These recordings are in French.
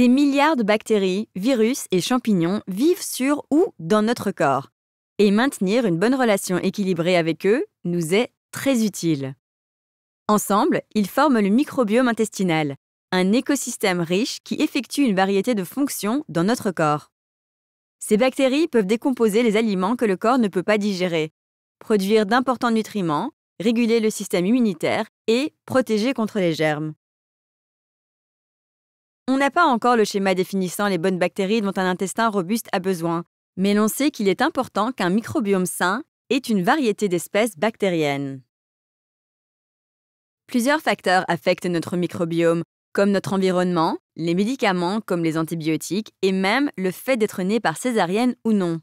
Des milliards de bactéries, virus et champignons vivent sur ou dans notre corps. Et maintenir une bonne relation équilibrée avec eux nous est très utile. Ensemble, ils forment le microbiome intestinal, un écosystème riche qui effectue une variété de fonctions dans notre corps. Ces bactéries peuvent décomposer les aliments que le corps ne peut pas digérer, produire d'importants nutriments, réguler le système immunitaire et protéger contre les germes. On n'a pas encore le schéma définissant les bonnes bactéries dont un intestin robuste a besoin, mais l'on sait qu'il est important qu'un microbiome sain ait une variété d'espèces bactériennes. Plusieurs facteurs affectent notre microbiome, comme notre environnement, les médicaments comme les antibiotiques et même le fait d'être né par césarienne ou non.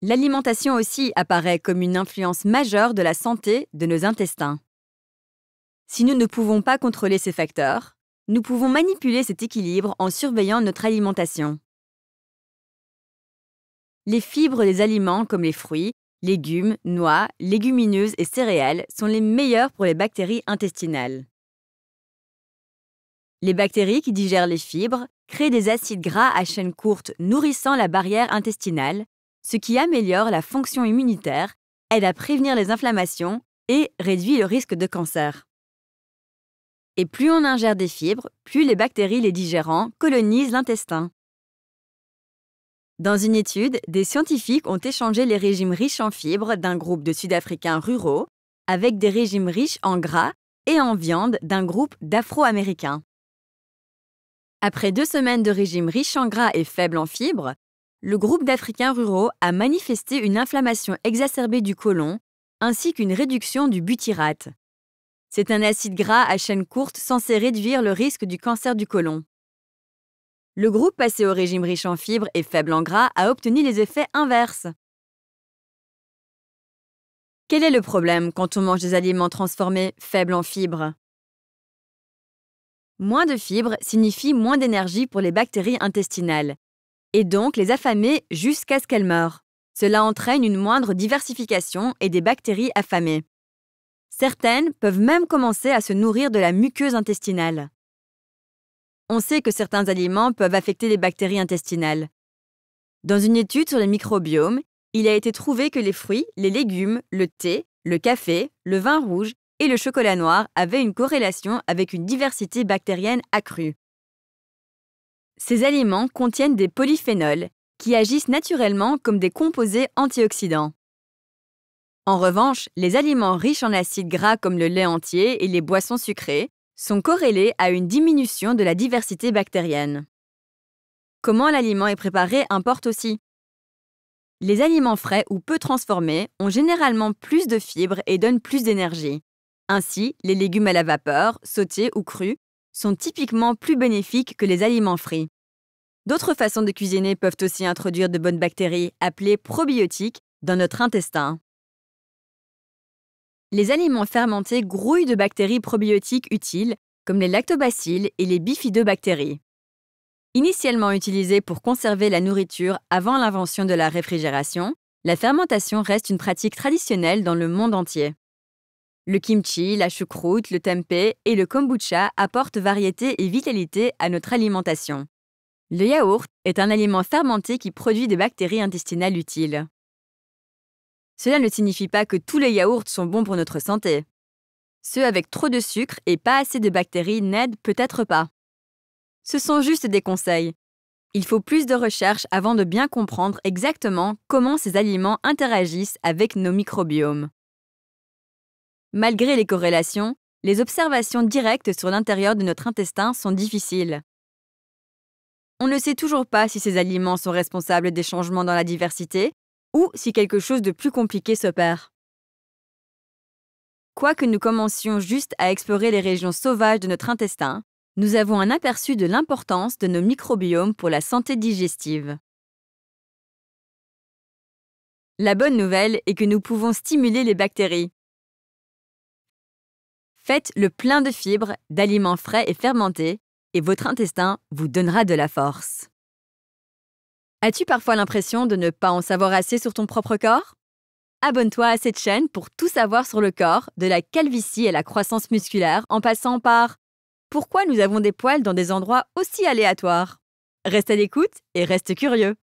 L'alimentation aussi apparaît comme une influence majeure de la santé de nos intestins. Si nous ne pouvons pas contrôler ces facteurs, nous pouvons manipuler cet équilibre en surveillant notre alimentation. Les fibres des aliments comme les fruits, légumes, noix, légumineuses et céréales sont les meilleures pour les bactéries intestinales. Les bactéries qui digèrent les fibres créent des acides gras à chaîne courte nourrissant la barrière intestinale, ce qui améliore la fonction immunitaire, aide à prévenir les inflammations et réduit le risque de cancer. Et plus on ingère des fibres, plus les bactéries les digérant colonisent l'intestin. Dans une étude, des scientifiques ont échangé les régimes riches en fibres d'un groupe de Sud-Africains ruraux avec des régimes riches en gras et en viande d'un groupe d'Afro-Américains. Après deux semaines de régime riche en gras et faible en fibres, le groupe d'Africains ruraux a manifesté une inflammation exacerbée du côlon ainsi qu'une réduction du butyrate, c'est un acide gras à chaîne courte censé réduire le risque du cancer du côlon. Le groupe passé au régime riche en fibres et faible en gras a obtenu les effets inverses. Quel est le problème quand on mange des aliments transformés faibles en fibres Moins de fibres signifie moins d'énergie pour les bactéries intestinales, et donc les affamer jusqu'à ce qu'elles meurent. Cela entraîne une moindre diversification et des bactéries affamées. Certaines peuvent même commencer à se nourrir de la muqueuse intestinale. On sait que certains aliments peuvent affecter les bactéries intestinales. Dans une étude sur les microbiomes, il a été trouvé que les fruits, les légumes, le thé, le café, le vin rouge et le chocolat noir avaient une corrélation avec une diversité bactérienne accrue. Ces aliments contiennent des polyphénols qui agissent naturellement comme des composés antioxydants. En revanche, les aliments riches en acides gras comme le lait entier et les boissons sucrées sont corrélés à une diminution de la diversité bactérienne. Comment l'aliment est préparé importe aussi. Les aliments frais ou peu transformés ont généralement plus de fibres et donnent plus d'énergie. Ainsi, les légumes à la vapeur, sautés ou crus, sont typiquement plus bénéfiques que les aliments frits. D'autres façons de cuisiner peuvent aussi introduire de bonnes bactéries, appelées probiotiques, dans notre intestin les aliments fermentés grouillent de bactéries probiotiques utiles, comme les lactobacilles et les bifidobactéries. Initialement utilisés pour conserver la nourriture avant l'invention de la réfrigération, la fermentation reste une pratique traditionnelle dans le monde entier. Le kimchi, la choucroute, le tempeh et le kombucha apportent variété et vitalité à notre alimentation. Le yaourt est un aliment fermenté qui produit des bactéries intestinales utiles. Cela ne signifie pas que tous les yaourts sont bons pour notre santé. Ceux avec trop de sucre et pas assez de bactéries n'aident peut-être pas. Ce sont juste des conseils. Il faut plus de recherches avant de bien comprendre exactement comment ces aliments interagissent avec nos microbiomes. Malgré les corrélations, les observations directes sur l'intérieur de notre intestin sont difficiles. On ne sait toujours pas si ces aliments sont responsables des changements dans la diversité ou si quelque chose de plus compliqué s'opère. Quoique nous commencions juste à explorer les régions sauvages de notre intestin, nous avons un aperçu de l'importance de nos microbiomes pour la santé digestive. La bonne nouvelle est que nous pouvons stimuler les bactéries. Faites le plein de fibres, d'aliments frais et fermentés, et votre intestin vous donnera de la force. As-tu parfois l'impression de ne pas en savoir assez sur ton propre corps Abonne-toi à cette chaîne pour tout savoir sur le corps, de la calvitie à la croissance musculaire, en passant par pourquoi nous avons des poils dans des endroits aussi aléatoires. Reste à l'écoute et reste curieux.